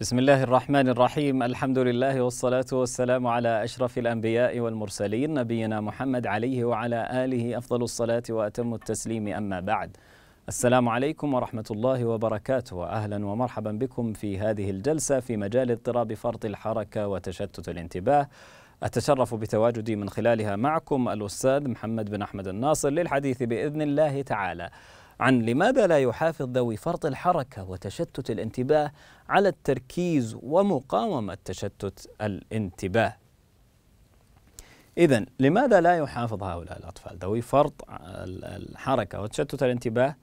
بسم الله الرحمن الرحيم الحمد لله والصلاة والسلام على أشرف الأنبياء والمرسلين نبينا محمد عليه وعلى آله أفضل الصلاة وأتم التسليم أما بعد السلام عليكم ورحمة الله وبركاته وأهلا ومرحبا بكم في هذه الجلسة في مجال اضطراب فرط الحركة وتشتت الانتباه أتشرف بتواجدي من خلالها معكم الأستاذ محمد بن أحمد الناصر للحديث بإذن الله تعالى عن لماذا لا يحافظ ذوي فرط الحركة وتشتت الانتباه على التركيز ومقاومة تشتت الانتباه إذا لماذا لا يحافظ هؤلاء الأطفال ذوي فرط الحركة وتشتت الانتباه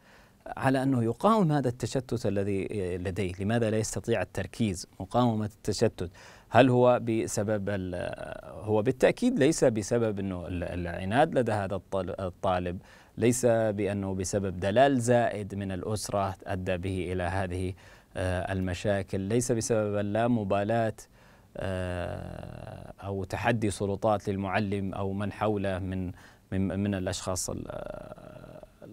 على أنه يقاوم هذا التشتت الذي لديه لماذا لا يستطيع التركيز مقاومة التشتت هل هو بسبب هو بالتاكيد ليس بسبب انه العناد لدى هذا الطالب ليس بانه بسبب دلال زائد من الاسره ادى به الى هذه آه، المشاكل ليس بسبب اللامبالاه آه، او تحدي سلطات للمعلم او من حوله من من, من الاشخاص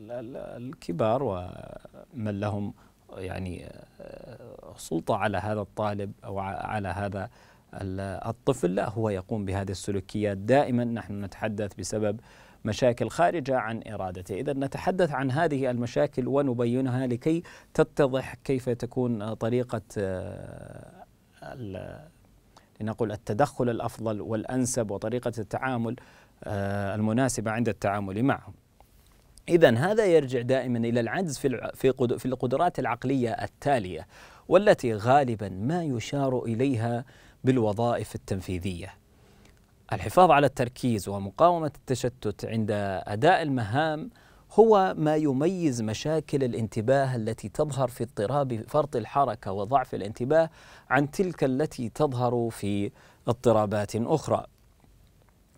الكبار ومن لهم يعني آه، سلطه على هذا الطالب او على هذا الطفل لا هو يقوم بهذه السلوكيات دائما نحن نتحدث بسبب مشاكل خارجة عن إرادته إذا نتحدث عن هذه المشاكل ونبينها لكي تتضح كيف تكون طريقة آه، لنقول التدخل الأفضل والأنسب وطريقة التعامل آه، المناسبة عند التعامل معهم إذا هذا يرجع دائما إلى العجز في في القدرات العقلية التالية والتي غالبا ما يشار إليها بالوظائف التنفيذيه. الحفاظ على التركيز ومقاومه التشتت عند اداء المهام هو ما يميز مشاكل الانتباه التي تظهر في اضطراب فرط الحركه وضعف الانتباه عن تلك التي تظهر في اضطرابات اخرى.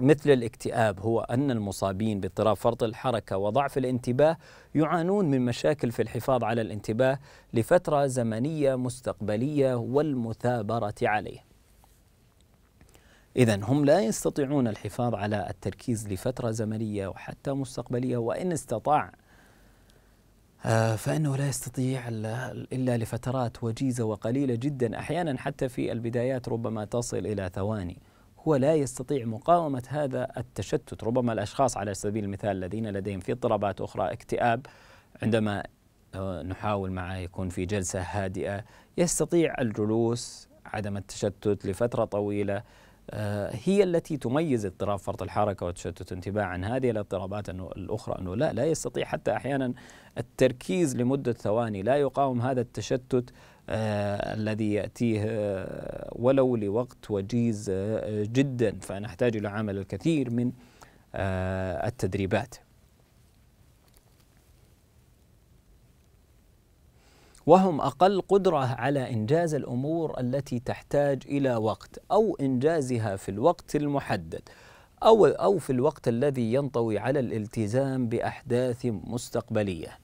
مثل الاكتئاب هو أن المصابين باضطراب فرط الحركة وضعف الانتباه يعانون من مشاكل في الحفاظ على الانتباه لفترة زمنية مستقبلية والمثابرة عليه. إذا هم لا يستطيعون الحفاظ على التركيز لفترة زمنية وحتى مستقبلية وإن استطاع آه، فإنه لا يستطيع إلا لفترات وجيزة وقليلة جدا أحيانا حتى في البدايات ربما تصل إلى ثواني هو لا يستطيع مقاومة هذا التشتت ربما الأشخاص على سبيل المثال الذين لديهم في اضطرابات أخرى اكتئاب عندما آه، نحاول معه يكون في جلسة هادئة يستطيع الجلوس عدم التشتت لفترة طويلة آه، هي التي تميز اضطراب فرط الحركه وتشتت انتباه عن هذه الاضطرابات الاخرى انه لا لا يستطيع حتى احيانا التركيز لمده ثواني لا يقاوم هذا التشتت آه الذي ياتيه آه، ولو لوقت وجيز آه، جدا فنحتاج الى عمل الكثير من التدريبات وهم اقل قدره على انجاز الامور التي تحتاج الى وقت او انجازها في الوقت المحدد او او في الوقت الذي ينطوي على الالتزام باحداث مستقبليه.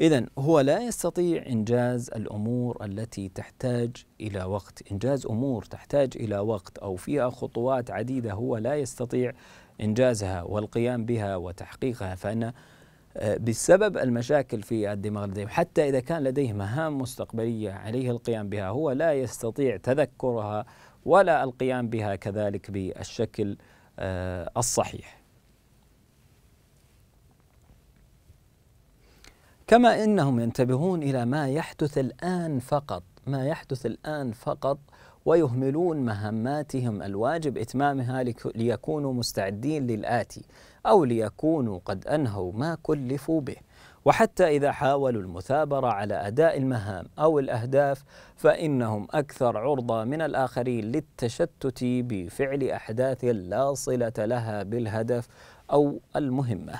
اذا هو لا يستطيع انجاز الامور التي تحتاج الى وقت، انجاز امور تحتاج الى وقت او فيها خطوات عديده هو لا يستطيع انجازها والقيام بها وتحقيقها فان آه، بسبب المشاكل في الدماغ لديهم حتى إذا كان لديه مهام مستقبلية عليه القيام بها هو لا يستطيع تذكرها ولا القيام بها كذلك بالشكل آه، الصحيح كما انهم ينتبهون الى ما يحدث الان فقط ما يحدث الان فقط ويهملون مهماتهم الواجب اتمامها ليكونوا مستعدين للاتي أو ليكونوا قد أنهوا ما كلفوا به وحتى إذا حاولوا المثابرة على أداء المهام أو الأهداف فإنهم أكثر عرضة من الآخرين للتشتت بفعل أحداث لا صلة لها بالهدف أو المهمة.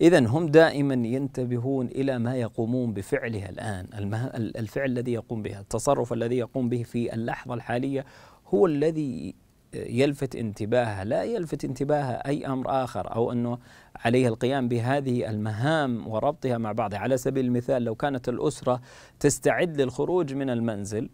إذا هم دائما ينتبهون إلى ما يقومون بفعله الآن، الفعل الذي يقوم به، التصرف الذي يقوم به في اللحظة الحالية هو الذي يلفت انتباهها لا يلفت انتباهها أي أمر آخر أو أنه عليها القيام بهذه المهام وربطها مع بعضها على سبيل المثال لو كانت الأسرة تستعد للخروج من المنزل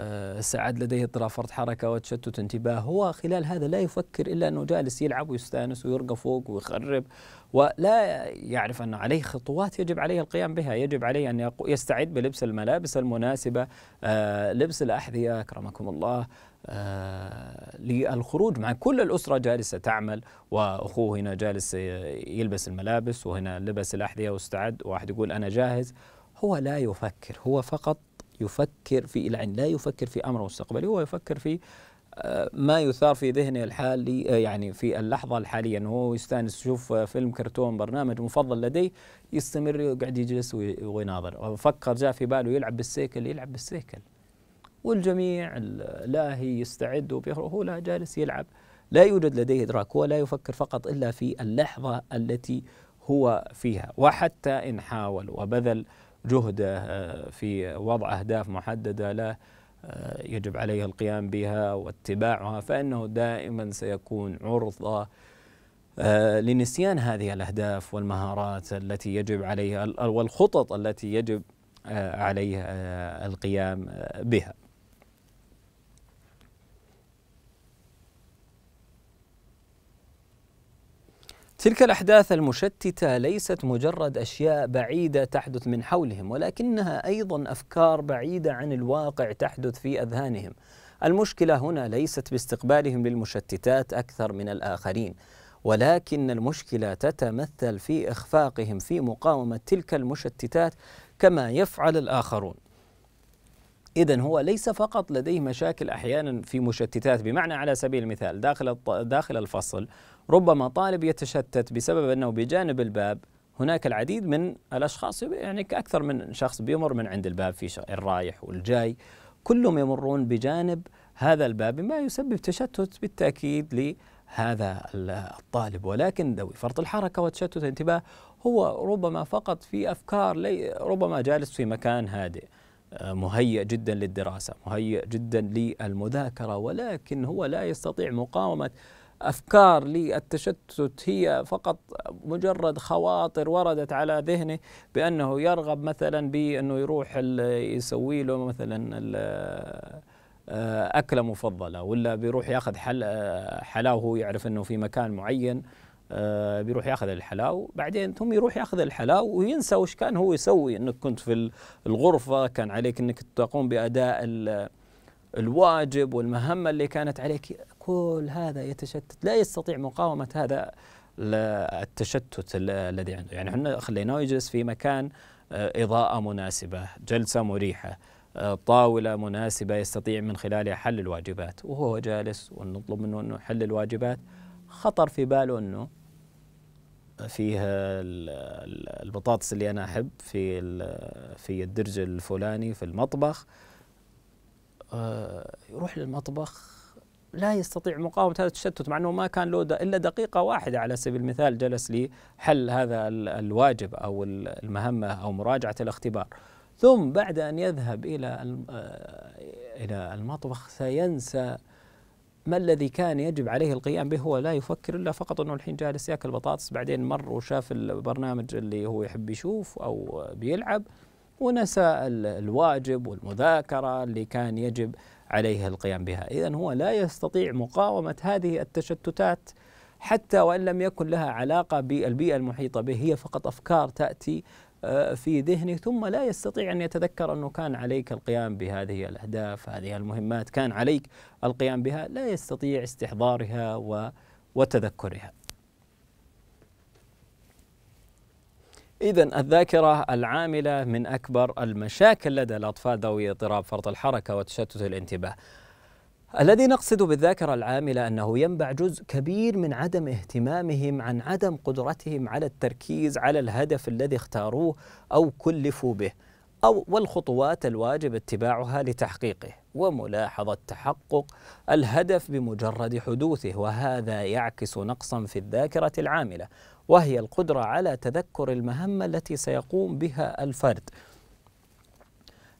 آه، سعد لديه اضطراب فرط حركة وتشتت انتباه هو خلال هذا لا يفكر إلا أنه جالس يلعب ويستانس ويرقى فوق ويخرب ولا يعرف أن عليه خطوات يجب عليه القيام بها يجب عليه أن يستعد بلبس الملابس المناسبة آه، لبس الأحذية أكرمكم الله آه، للخروج مع كل الأسرة جالسة تعمل وأخوه هنا جالس يلبس الملابس وهنا لبس الأحذية واستعد واحد يقول أنا جاهز هو لا يفكر هو فقط يفكر في العين لا يفكر في أمر مستقبلي هو يفكر في آه، ما يثار في ذهنه الحالي آه، يعني في اللحظة الحالية أنه هو يستانس يشوف آه، فيلم كرتون برنامج مفضل لديه يستمر يقعد يجلس ويناظر فكر جاء في باله يلعب بالسيكل يلعب بالسيكل والجميع هي يستعد وبيخرج هو لا جالس يلعب لا يوجد لديه إدراك هو لا يفكر فقط إلا في اللحظة التي هو فيها وحتى إن حاول وبذل جهده آه، في وضع أهداف محددة له آه، يجب عليه القيام بها واتباعها فإنه دائما سيكون عرضة آه، لنسيان هذه الأهداف والمهارات التي يجب عليها والخطط التي يجب عليه القيام بها تلك الأحداث المشتتة ليست مجرد أشياء بعيدة تحدث من حولهم ولكنها أيضا أفكار بعيدة عن الواقع تحدث في أذهانهم المشكلة هنا ليست باستقبالهم للمشتتات أكثر من الآخرين ولكن المشكلة تتمثل في إخفاقهم في مقاومة تلك المشتتات كما يفعل الآخرون إذا هو ليس فقط لديه مشاكل أحيانا في مشتتات بمعنى على سبيل المثال داخل داخل الفصل ربما طالب يتشتت بسبب أنه بجانب الباب هناك العديد من الأشخاص يعني أكثر من شخص بيمر من عند الباب في الرايح والجاي كلهم يمرون بجانب هذا الباب ما يسبب تشتت بالتأكيد لهذا الطالب ولكن ذوي فرط الحركة وتشتت الانتباه هو ربما فقط في أفكار ربما جالس في مكان هادئ مهيئ جدا للدراسة مهيئ جدا للمذاكرة ولكن هو لا يستطيع مقاومة أفكار للتشتت هي فقط مجرد خواطر وردت على ذهنه بأنه يرغب مثلا بأنه يروح يسوي له مثلا آه، أكلة مفضلة ولا بيروح ياخذ آه، حلاوة هو يعرف أنه في مكان معين آه، بيروح ياخذ الحلاوة بعدين ثم يروح ياخذ الحلاوة وينسى وش كان هو يسوي انك كنت في الغرفه كان عليك انك تقوم باداء الواجب والمهمه اللي كانت عليك كل هذا يتشتت لا يستطيع مقاومه هذا التشتت الذي عنده يعني احنا خليناه يجلس في مكان آه، اضاءه مناسبه جلسه مريحه آه، طاوله مناسبه يستطيع من خلالها حل الواجبات وهو جالس ونطلب منه انه يحل الواجبات خطر في باله انه فيها البطاطس اللي انا احب في في الدرج الفلاني في المطبخ آه، يروح للمطبخ لا يستطيع مقاومة هذا التشتت مع أنه ما كان له إلا دقيقة واحدة على سبيل المثال جلس لحل هذا الواجب أو المهمة أو مراجعة الاختبار ثم بعد أن يذهب إلى آه، إلى المطبخ سينسى ما الذي كان يجب عليه القيام به هو لا يفكر الا فقط انه الحين جالس ياكل بطاطس بعدين مر وشاف البرنامج اللي هو يحب يشوف او بيلعب ونسى الواجب والمذاكره اللي كان يجب عليه القيام بها، اذا هو لا يستطيع مقاومه هذه التشتتات حتى وان لم يكن لها علاقه بالبيئه المحيطه به، هي فقط افكار تاتي آه، في ذهنه ثم لا يستطيع أن يتذكر أنه كان عليك القيام بهذه الأهداف هذه المهمات كان عليك القيام بها لا يستطيع استحضارها وتذكرها إذا الذاكرة العاملة من أكبر المشاكل لدى الأطفال ذوي اضطراب فرط الحركة وتشتت الانتباه الذي نقصد بالذاكرة العاملة أنه ينبع جزء كبير من عدم اهتمامهم عن عدم قدرتهم على التركيز على الهدف الذي اختاروه أو كلفوا به أو والخطوات الواجب اتباعها لتحقيقه وملاحظة تحقق الهدف بمجرد حدوثه وهذا يعكس نقصا في الذاكرة العاملة وهي القدرة على تذكر المهمة التي سيقوم بها الفرد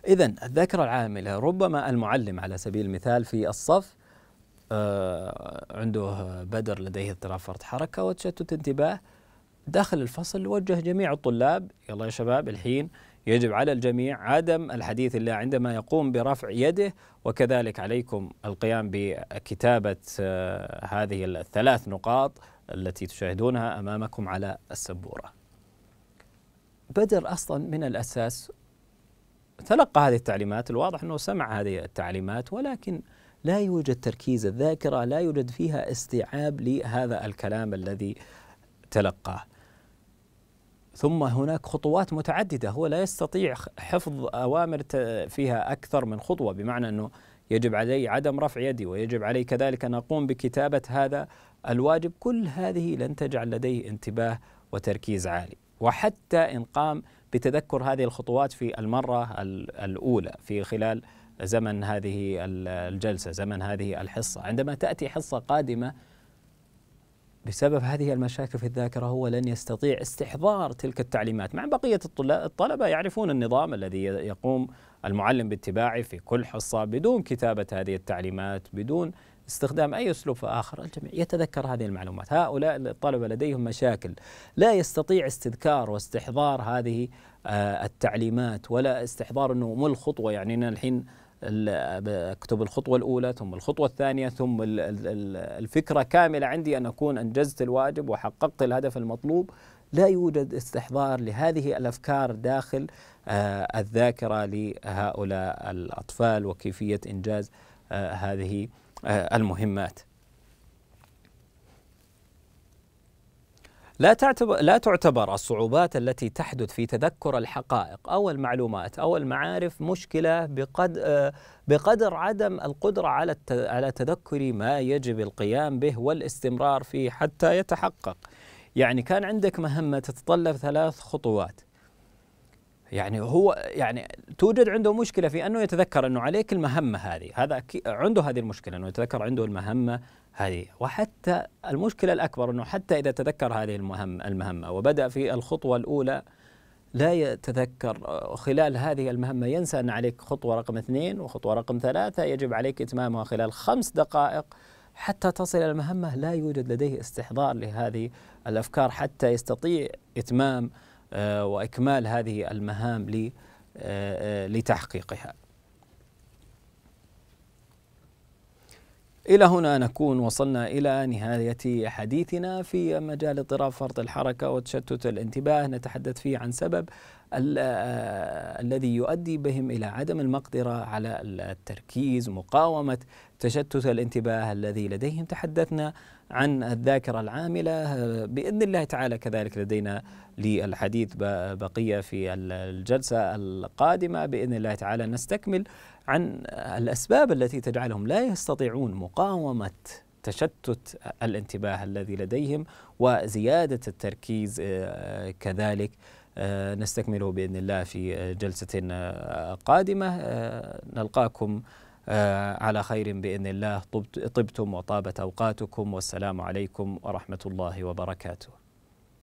إذا الذاكرة العاملة ربما المعلم على سبيل المثال في الصف آه، عنده بدر لديه اضطراب فرط حركة وتشتت انتباه داخل الفصل وجه جميع الطلاب يلا يا شباب الحين يجب على الجميع عدم الحديث إلا عندما يقوم برفع يده وكذلك عليكم القيام بكتابة آه، هذه الثلاث نقاط التي تشاهدونها أمامكم على السبورة بدر أصلا من الأساس تلقى هذه التعليمات الواضح أنه سمع هذه التعليمات ولكن لا يوجد تركيز الذاكرة لا يوجد فيها استيعاب لهذا الكلام الذي تلقاه ثم هناك خطوات متعددة هو لا يستطيع حفظ أوامر فيها أكثر من خطوة بمعنى أنه يجب علي عدم رفع يدي ويجب علي كذلك أن أقوم بكتابة هذا الواجب كل هذه لن تجعل لديه انتباه وتركيز عالي وحتى إن قام بتذكر هذه الخطوات في المرة الأولى في خلال زمن هذه الجلسة زمن هذه الحصة عندما تأتي حصة قادمة بسبب هذه المشاكل في الذاكرة هو لن يستطيع استحضار تلك التعليمات مع بقية الطلبة يعرفون النظام الذي يقوم المعلم باتباعه في كل حصة بدون كتابة هذه التعليمات بدون استخدام أي أسلوب آخر الجميع يتذكر هذه المعلومات هؤلاء الطلبة لديهم مشاكل لا يستطيع استذكار واستحضار هذه آه، التعليمات ولا استحضار أنه مل الخطوة يعني أنا الحين اكتب الخطوه الاولى ثم الخطوه الثانيه ثم الفكره كامله عندي ان اكون انجزت الواجب وحققت الهدف المطلوب لا يوجد استحضار لهذه الافكار داخل آه، الذاكره لهؤلاء الاطفال وكيفيه انجاز آه، هذه آه، المهمات لا تعتبر لا تعتبر الصعوبات التي تحدث في تذكر الحقائق او المعلومات او المعارف مشكله آه، بقدر عدم القدره على على تذكر ما يجب القيام به والاستمرار فيه حتى يتحقق. يعني كان عندك مهمه تتطلب ثلاث خطوات يعني هو يعني توجد عنده مشكله في انه يتذكر انه عليك المهمه هذه، هذا عنده هذه المشكله انه يتذكر عنده المهمه هذه، وحتى المشكله الاكبر انه حتى اذا تذكر هذه المهمه المهمه وبدا في الخطوه الاولى لا يتذكر خلال هذه المهمة ينسى أن عليك خطوة رقم اثنين وخطوة رقم ثلاثة يجب عليك إتمامها خلال خمس دقائق حتى تصل إلى المهمة لا يوجد لديه استحضار لهذه الأفكار حتى يستطيع إتمام آه، واكمال هذه المهام آه، آه، لتحقيقها. إلى هنا نكون وصلنا إلى نهاية حديثنا في مجال اضطراب فرط الحركة وتشتت الانتباه نتحدث فيه عن سبب الذي يؤدي بهم إلى عدم المقدرة على التركيز مقاومة تشتت الانتباه الذي لديهم تحدثنا عن الذاكرة العاملة بإذن الله تعالى كذلك لدينا للحديث بقية في الجلسة القادمة بإذن الله تعالى نستكمل عن الأسباب التي تجعلهم لا يستطيعون مقاومة تشتت الانتباه الذي لديهم وزيادة التركيز كذلك آه، نستكمله باذن الله في جلسه آه، قادمه آه، نلقاكم على خير باذن الله طبتم وطابت اوقاتكم والسلام عليكم ورحمه الله وبركاته